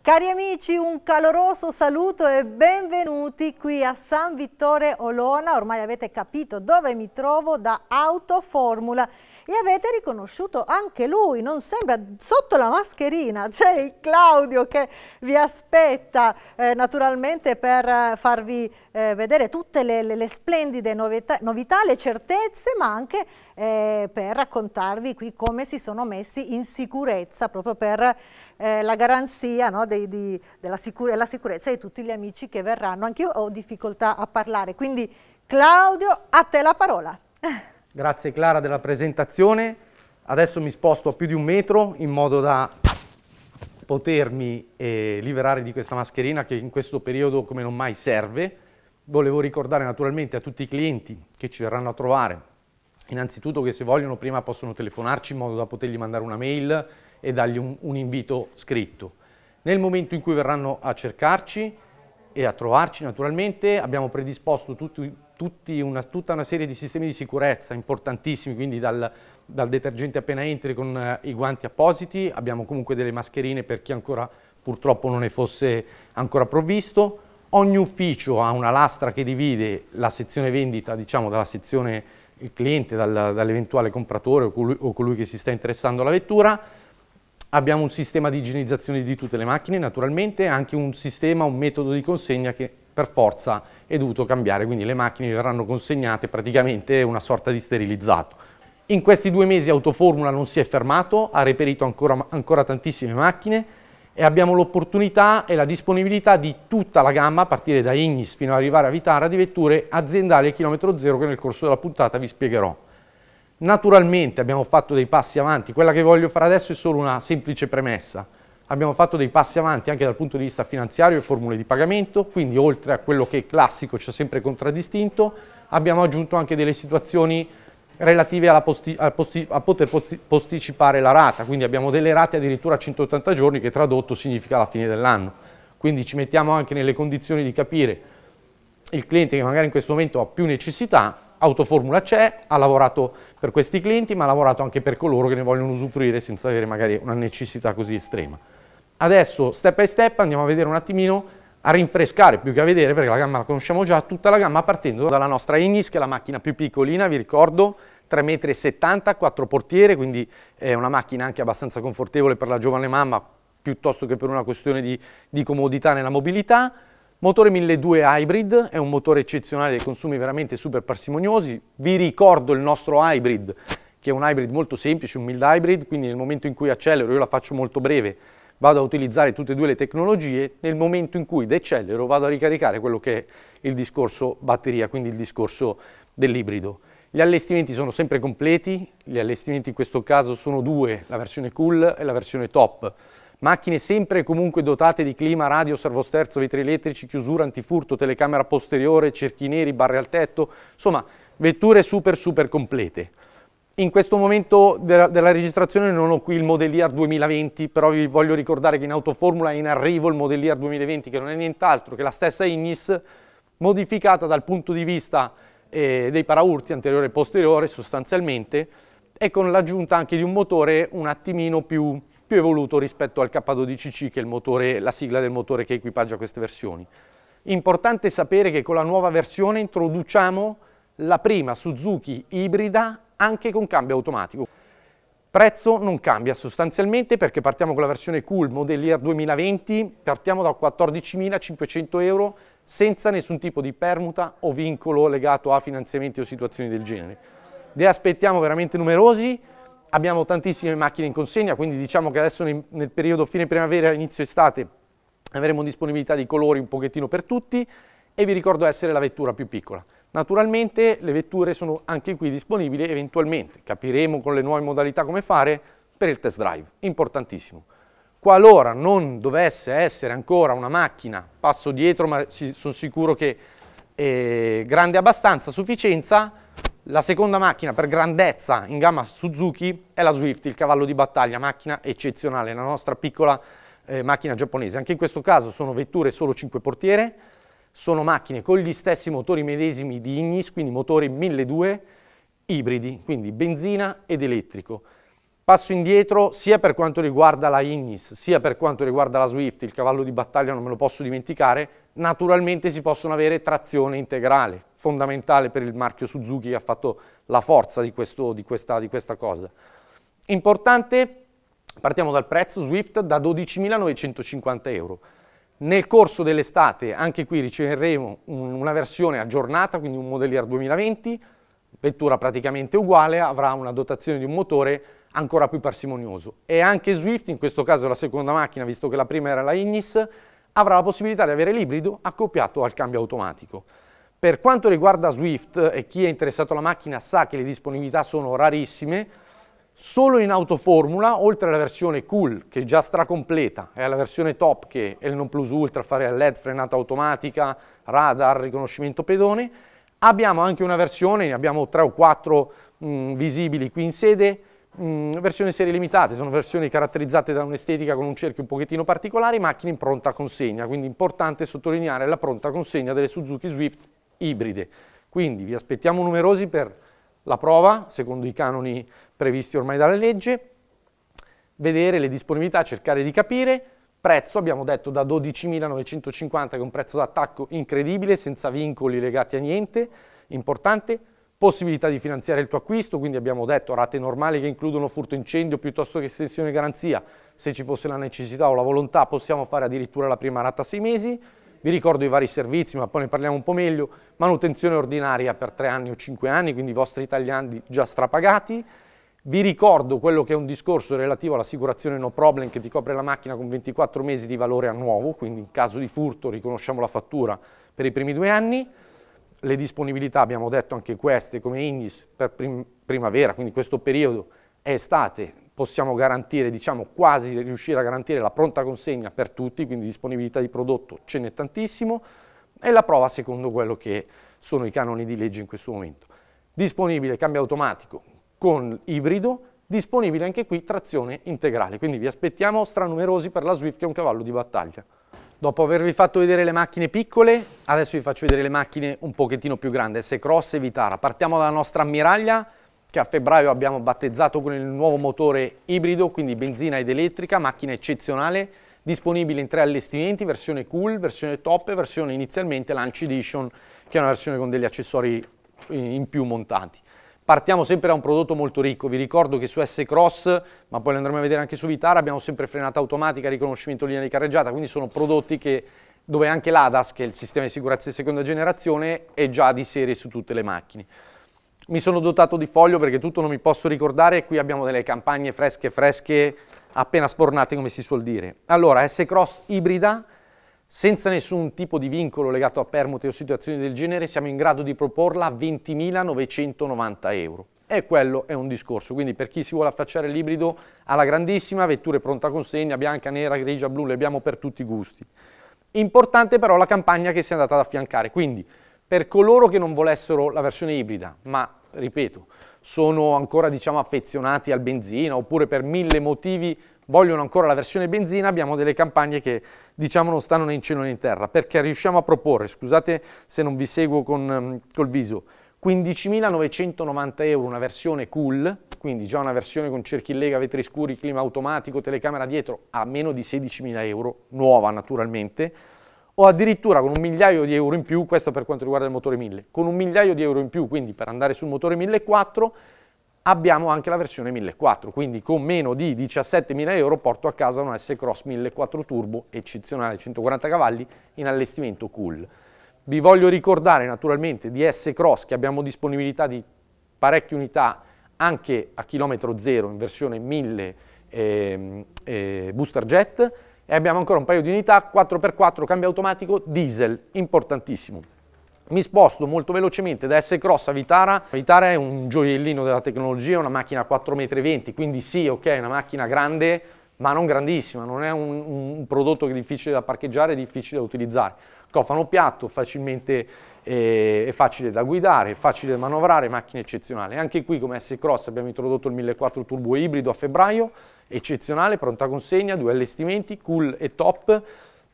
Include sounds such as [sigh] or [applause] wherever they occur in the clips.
Cari amici, un caloroso saluto e benvenuti qui a San Vittore Olona. Ormai avete capito dove mi trovo da Autoformula e avete riconosciuto anche lui, non sembra sotto la mascherina, [laughs] c'è il Claudio che vi aspetta eh, naturalmente per farvi eh, vedere tutte le, le, le splendide novità, novità, le certezze, ma anche eh, per raccontarvi qui come si sono messi in sicurezza proprio per eh, la garanzia no, dei, di, della sicure, la sicurezza di tutti gli amici che verranno. Anch'io ho difficoltà a parlare, quindi Claudio, a te la parola. [laughs] Grazie Clara della presentazione. Adesso mi sposto a più di un metro in modo da potermi eh, liberare di questa mascherina che in questo periodo come non mai serve. Volevo ricordare naturalmente a tutti i clienti che ci verranno a trovare, innanzitutto che se vogliono prima possono telefonarci in modo da potergli mandare una mail e dargli un, un invito scritto. Nel momento in cui verranno a cercarci e a trovarci naturalmente abbiamo predisposto tutti una, tutta una serie di sistemi di sicurezza importantissimi, quindi dal, dal detergente appena entri con eh, i guanti appositi, abbiamo comunque delle mascherine per chi ancora purtroppo non ne fosse ancora provvisto, ogni ufficio ha una lastra che divide la sezione vendita diciamo, dalla sezione il cliente, dal, dall'eventuale compratore o colui, o colui che si sta interessando alla vettura, Abbiamo un sistema di igienizzazione di tutte le macchine naturalmente, anche un sistema, un metodo di consegna che per forza è dovuto cambiare, quindi le macchine verranno consegnate praticamente una sorta di sterilizzato. In questi due mesi Autoformula non si è fermato, ha reperito ancora, ancora tantissime macchine e abbiamo l'opportunità e la disponibilità di tutta la gamma, a partire da Ignis fino ad arrivare a Vitara, di vetture aziendali a chilometro zero che nel corso della puntata vi spiegherò. Naturalmente abbiamo fatto dei passi avanti, quella che voglio fare adesso è solo una semplice premessa. Abbiamo fatto dei passi avanti anche dal punto di vista finanziario e formule di pagamento, quindi oltre a quello che è classico ci ha sempre contraddistinto, abbiamo aggiunto anche delle situazioni relative a, posti a poter posti posticipare la rata, quindi abbiamo delle rate addirittura a 180 giorni che tradotto significa la fine dell'anno. Quindi ci mettiamo anche nelle condizioni di capire il cliente che magari in questo momento ha più necessità, Autoformula c'è, ha lavorato per questi clienti ma ha lavorato anche per coloro che ne vogliono usufruire senza avere magari una necessità così estrema. Adesso step by step andiamo a vedere un attimino a rinfrescare più che a vedere perché la gamma la conosciamo già, tutta la gamma partendo dalla nostra Ignis che è la macchina più piccolina, vi ricordo 3,70 m, 4 portiere, quindi è una macchina anche abbastanza confortevole per la giovane mamma piuttosto che per una questione di, di comodità nella mobilità. Motore 1200 hybrid, è un motore eccezionale dei consumi veramente super parsimoniosi. Vi ricordo il nostro hybrid, che è un hybrid molto semplice, un mild hybrid, quindi nel momento in cui accelero, io la faccio molto breve, vado a utilizzare tutte e due le tecnologie, nel momento in cui decelero vado a ricaricare quello che è il discorso batteria, quindi il discorso dell'ibrido. Gli allestimenti sono sempre completi, gli allestimenti in questo caso sono due, la versione cool e la versione top. Macchine sempre e comunque dotate di clima, radio, servosterzo, vetri elettrici, chiusura, antifurto, telecamera posteriore, cerchi neri, barre al tetto, insomma vetture super super complete. In questo momento della, della, registrazione non ho qui il Modellier 2020, però vi voglio ricordare che in Autoformula è in arrivo il Modellier 2020, che non è nient'altro che la stessa Ignis modificata dal punto di vista eh, dei paraurti anteriore e posteriore sostanzialmente e con l'aggiunta anche di un motore un attimino più, più evoluto rispetto al K12C che è motore, la sigla del motore che equipaggia queste versioni. Importante sapere che con la nuova versione introduciamo la prima Suzuki ibrida anche con cambio automatico. Prezzo non cambia sostanzialmente perché partiamo con la versione Cool Modellier 2020, partiamo da 14.500 euro senza nessun tipo di permuta o vincolo legato a finanziamenti o situazioni del genere. Ne aspettiamo veramente numerosi, abbiamo tantissime macchine in consegna, quindi diciamo che adesso nel periodo fine primavera, inizio estate avremo disponibilità di colori un pochettino per tutti e vi ricordo essere la vettura più piccola. Naturalmente le vetture sono anche qui disponibili eventualmente, capiremo con le nuove modalità come fare, per il test drive, importantissimo. Qualora non dovesse essere ancora una macchina, passo dietro ma sono sicuro che è grande abbastanza, sufficienza, la seconda macchina per grandezza in gamma Suzuki è la Swift, il cavallo di battaglia, macchina eccezionale, la nostra piccola eh, macchina giapponese. Anche in questo caso sono vetture solo 5 portiere, sono macchine con gli stessi motori medesimi di Ignis, quindi motori 1200 ibridi, quindi benzina ed elettrico. Passo indietro sia per quanto riguarda la Ignis, sia per quanto riguarda la Swift, il cavallo di battaglia non me lo posso dimenticare, naturalmente si possono avere trazione integrale, fondamentale per il marchio Suzuki che ha fatto la forza di, questo, di, questa, di questa cosa. Importante, partiamo dal prezzo Swift da 12.950 euro. Nel corso dell'estate anche qui riceveremo una versione aggiornata, quindi un Modellier 2020, vettura praticamente uguale, avrà una dotazione di un motore ancora più parsimonioso. E anche Swift, in questo caso la seconda macchina, visto che la prima era la Ignis, avrà la possibilità di avere l'ibrido accoppiato al cambio automatico. Per quanto riguarda Swift, e chi è interessato alla macchina sa che le disponibilità sono rarissime, Solo in autoformula, oltre alla versione cool che è già stracompleta, è la versione top che è il non plus ultra, fare a LED, frenata automatica, radar, riconoscimento pedone, abbiamo anche una versione, ne abbiamo tre o quattro mh, visibili qui in sede, mh, versione serie limitate, sono versioni caratterizzate da un'estetica con un cerchio un pochettino particolare, macchine in pronta consegna, quindi importante sottolineare la pronta consegna delle Suzuki Swift ibride. Quindi vi aspettiamo numerosi per la prova, secondo i canoni previsti ormai dalla legge, vedere le disponibilità, cercare di capire, prezzo abbiamo detto da 12.950 che è un prezzo d'attacco incredibile, senza vincoli legati a niente, importante, possibilità di finanziare il tuo acquisto, quindi abbiamo detto rate normali che includono furto incendio piuttosto che estensione garanzia, se ci fosse la necessità o la volontà possiamo fare addirittura la prima rata a sei mesi, vi ricordo i vari servizi ma poi ne parliamo un po' meglio, manutenzione ordinaria per tre anni o cinque anni, quindi i vostri italiani già strapagati, vi ricordo quello che è un discorso relativo all'assicurazione no problem che ti copre la macchina con 24 mesi di valore a nuovo, quindi in caso di furto riconosciamo la fattura per i primi due anni. Le disponibilità abbiamo detto anche queste come indice per prim primavera, quindi questo periodo è estate, possiamo garantire, diciamo quasi riuscire a garantire la pronta consegna per tutti, quindi disponibilità di prodotto ce n'è tantissimo e la prova secondo quello che sono i canoni di legge in questo momento. Disponibile cambio automatico, con ibrido, disponibile anche qui trazione integrale. Quindi vi aspettiamo stranumerosi per la Swift che è un cavallo di battaglia. Dopo avervi fatto vedere le macchine piccole, adesso vi faccio vedere le macchine un pochettino più grandi, S-Cross e Vitara. Partiamo dalla nostra ammiraglia, che a febbraio abbiamo battezzato con il nuovo motore ibrido, quindi benzina ed elettrica, macchina eccezionale, disponibile in tre allestimenti, versione cool, versione top e versione inizialmente Launch Edition, che è una versione con degli accessori eh, in più montati partiamo sempre da un prodotto molto ricco. Vi ricordo che su S-Cross, ma poi lo andremo a vedere anche su Vitara, abbiamo sempre frenata automatica, riconoscimento linea di carreggiata, quindi sono prodotti che, dove anche l'ADAS, che è il sistema di sicurezza di seconda generazione, è già di serie su tutte le macchine. Mi sono dotato di foglio perché tutto non mi posso ricordare, qui abbiamo delle campagne fresche fresche, appena sfornate come si suol dire. Allora, S-Cross ibrida, senza nessun tipo di vincolo legato a permute o situazioni del genere siamo in grado di proporla a 20.990 euro. E quello è un discorso, quindi per chi si vuole affacciare l'ibrido alla grandissima, vetture pronta consegna, bianca, nera, grigia, blu, le abbiamo per tutti i gusti. Importante però la campagna che si è andata ad affiancare, quindi per coloro che non volessero la versione ibrida, ma ripeto, sono ancora diciamo affezionati al benzina oppure per mille motivi vogliono ancora la versione benzina, abbiamo delle campagne che diciamo non stanno né in cielo né in terra, perché riusciamo a proporre, scusate se non vi seguo con, mm, col viso, 15.990 euro una versione cool, quindi già una versione con cerchi in lega, vetri scuri, clima automatico, telecamera dietro, a meno di 16.000 euro, nuova naturalmente, o addirittura con un migliaio di euro in più, questo per quanto riguarda il motore 1000, con un migliaio di euro in più, quindi per andare sul motore 1400, abbiamo anche la versione 1400, quindi con meno di 17.000 euro porto a casa una S-Cross 1400 Turbo, eccezionale, 140 cavalli, in allestimento cool. Vi voglio ricordare naturalmente di S-Cross che abbiamo disponibilità di parecchie unità anche a chilometro zero in versione 1000 eh, eh, booster jet e abbiamo ancora un paio di unità 4x4 cambio automatico diesel, importantissimo. Mi sposto molto velocemente da S-Cross a Vitara. Vitara è un gioiellino della tecnologia, una macchina 4,20 m, quindi sì, ok, è una macchina grande, ma non grandissima, non è un, un prodotto che è difficile da parcheggiare, è difficile da utilizzare. Cofano piatto, facilmente eh, è facile da guidare, è facile da manovrare, macchina eccezionale. Anche qui come S-Cross abbiamo introdotto il 1.4 turbo ibrido a febbraio, eccezionale, pronta consegna, due allestimenti, cool e top,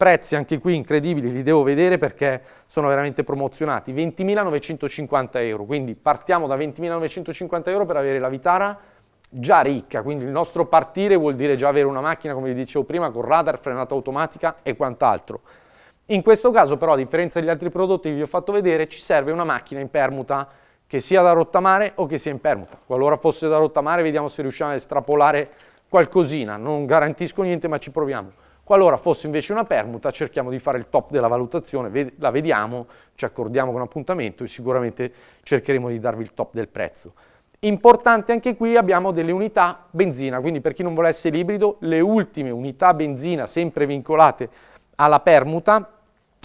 Prezzi anche qui incredibili, li devo vedere perché sono veramente promozionati. 20.950 euro, quindi partiamo da 20.950 euro per avere la Vitara già ricca, quindi il nostro partire vuol dire già avere una macchina, come vi dicevo prima, con radar, frenata automatica e quant'altro. In questo caso però, a differenza degli altri prodotti che vi ho fatto vedere, ci serve una macchina in permuta, che sia da rottamare o che sia in permuta. Qualora fosse da rottamare, vediamo se riusciamo a estrapolare qualcosina. Non garantisco niente, ma ci proviamo. Qualora fosse invece una permuta, cerchiamo di fare il top della valutazione, la vediamo, ci accordiamo con appuntamento e sicuramente cercheremo di darvi il top del prezzo. Importante anche qui abbiamo delle unità benzina, quindi per chi non volesse l'ibrido, le ultime unità benzina sempre vincolate alla permuta,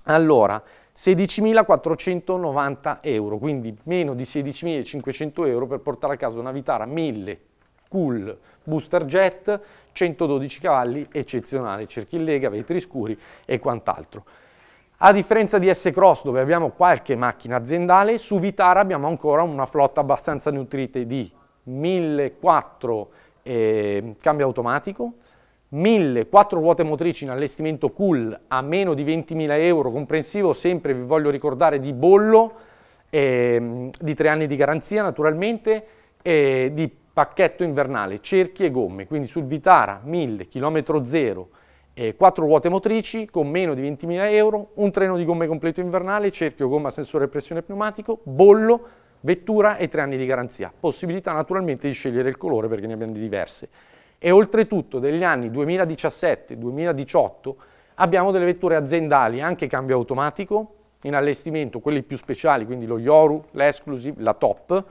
allora 16.490 euro, quindi meno di 16.500 euro per portare a casa una Vitara 1000 Cool Booster Jet, 112 cavalli, eccezionale, cerchi in lega, vetri scuri e quant'altro. A differenza di S-Cross dove abbiamo qualche macchina aziendale, su Vitara abbiamo ancora una flotta abbastanza nutrite di 1.400 eh, cambio automatico, 1.004 ruote motrici in allestimento cool a meno di 20.000 euro comprensivo, sempre vi voglio ricordare di bollo, eh, di tre anni di garanzia naturalmente, eh, di pacchetto invernale, cerchi e gomme, quindi sul Vitara 1000 km 0 eh, 4 ruote motrici con meno di 20.000 euro, un treno di gomme completo invernale, cerchio gomma sensore pressione pneumatico, bollo, vettura e 3 anni di garanzia. Possibilità naturalmente di scegliere il colore perché ne abbiamo di diverse. E oltretutto degli anni 2017-2018 abbiamo delle vetture aziendali, anche cambio automatico, in allestimento, quelli più speciali, quindi lo Yoru, l'Exclusive, la Top,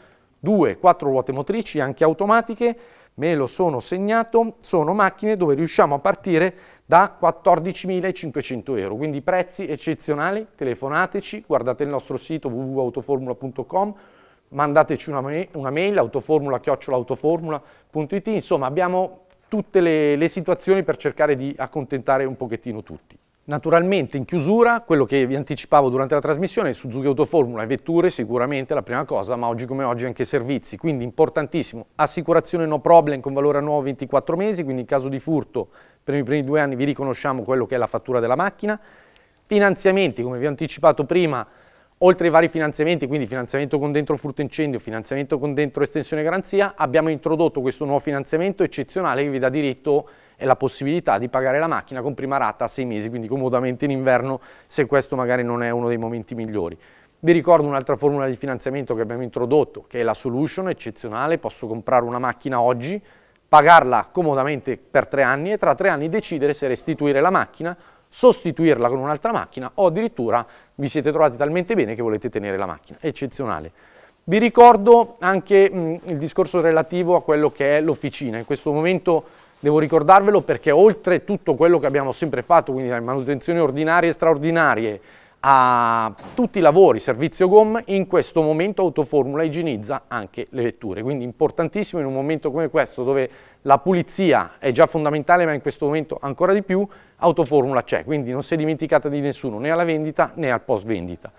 due, quattro ruote motrici, anche automatiche, me lo sono segnato, sono macchine dove riusciamo a partire da 14.500 euro, quindi prezzi eccezionali, telefonateci, guardate il nostro sito www.autoformula.com, mandateci una, mail, una mail autoformula.it, insomma abbiamo tutte le, le situazioni per cercare di accontentare un pochettino tutti. Naturalmente in chiusura, quello che vi anticipavo durante la trasmissione, Suzuki Autoformula e vetture sicuramente la prima cosa, ma oggi come oggi anche servizi, quindi importantissimo, assicurazione no problem con valore a nuovo 24 mesi, quindi in caso di furto per i primi due anni vi riconosciamo quello che è la fattura della macchina, finanziamenti come vi ho anticipato prima, oltre ai vari finanziamenti, quindi finanziamento con dentro furto incendio, finanziamento con dentro estensione garanzia, abbiamo introdotto questo nuovo finanziamento eccezionale che vi dà diritto a è la possibilità di pagare la macchina con prima rata a sei mesi, quindi comodamente in inverno se questo magari non è uno dei momenti migliori. Vi ricordo un'altra formula di finanziamento che abbiamo introdotto, che è la solution eccezionale, posso comprare una macchina oggi, pagarla comodamente per tre anni e tra tre anni decidere se restituire la macchina, sostituirla con un'altra macchina o addirittura vi siete trovati talmente bene che volete tenere la macchina, eccezionale. Vi ricordo anche mh, il discorso relativo a quello che è l'officina, in questo momento Devo ricordarvelo perché oltre tutto quello che abbiamo sempre fatto, quindi dalle manutenzioni ordinarie e straordinarie, a tutti i lavori, servizio GOM, in questo momento Autoformula igienizza anche le vetture, quindi importantissimo in un momento come questo dove la pulizia è già fondamentale ma in questo momento ancora di più, Autoformula c'è, quindi non si è dimenticata di nessuno né alla vendita né al post vendita.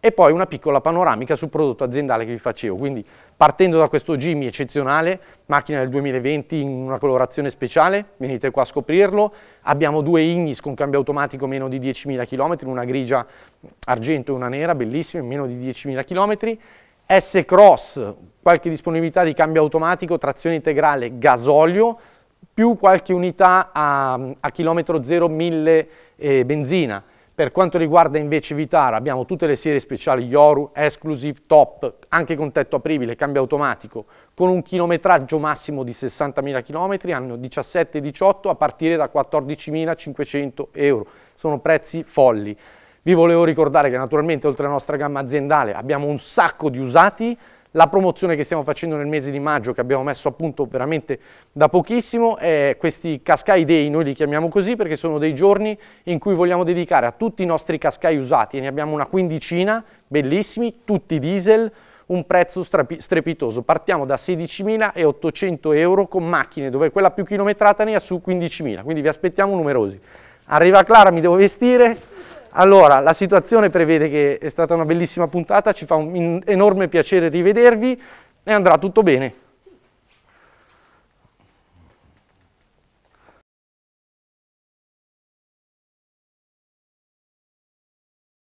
E poi una piccola panoramica sul prodotto aziendale che vi facevo, quindi partendo da questo Jimmy eccezionale, macchina del 2020 in una colorazione speciale, venite qua a scoprirlo, abbiamo due Ignis con cambio automatico meno di 10.000 km, una grigia argento e una nera, bellissime, meno di 10.000 km, S-Cross, qualche disponibilità di cambio automatico, trazione integrale, gasolio, più qualche unità a, a chilometro 0 1000 eh, benzina, per quanto riguarda invece Vitara abbiamo tutte le serie speciali Yoru, Exclusive, Top, anche con tetto apribile, cambio automatico, con un chilometraggio massimo di 60.000 km, hanno 17-18 a partire da 14.500 euro. Sono prezzi folli. Vi volevo ricordare che naturalmente oltre alla nostra gamma aziendale abbiamo un sacco di usati, la promozione che stiamo facendo nel mese di maggio, che abbiamo messo a punto veramente da pochissimo, è questi cascai day, noi li chiamiamo così perché sono dei giorni in cui vogliamo dedicare a tutti i nostri cascai usati, e ne abbiamo una quindicina, bellissimi, tutti diesel, un prezzo strepitoso. Partiamo da 16.800 euro con macchine, dove quella più chilometrata ne ha su 15.000, quindi vi aspettiamo numerosi. Arriva Clara, mi devo vestire, allora, la situazione prevede che è stata una bellissima puntata, ci fa un enorme piacere rivedervi e andrà tutto bene.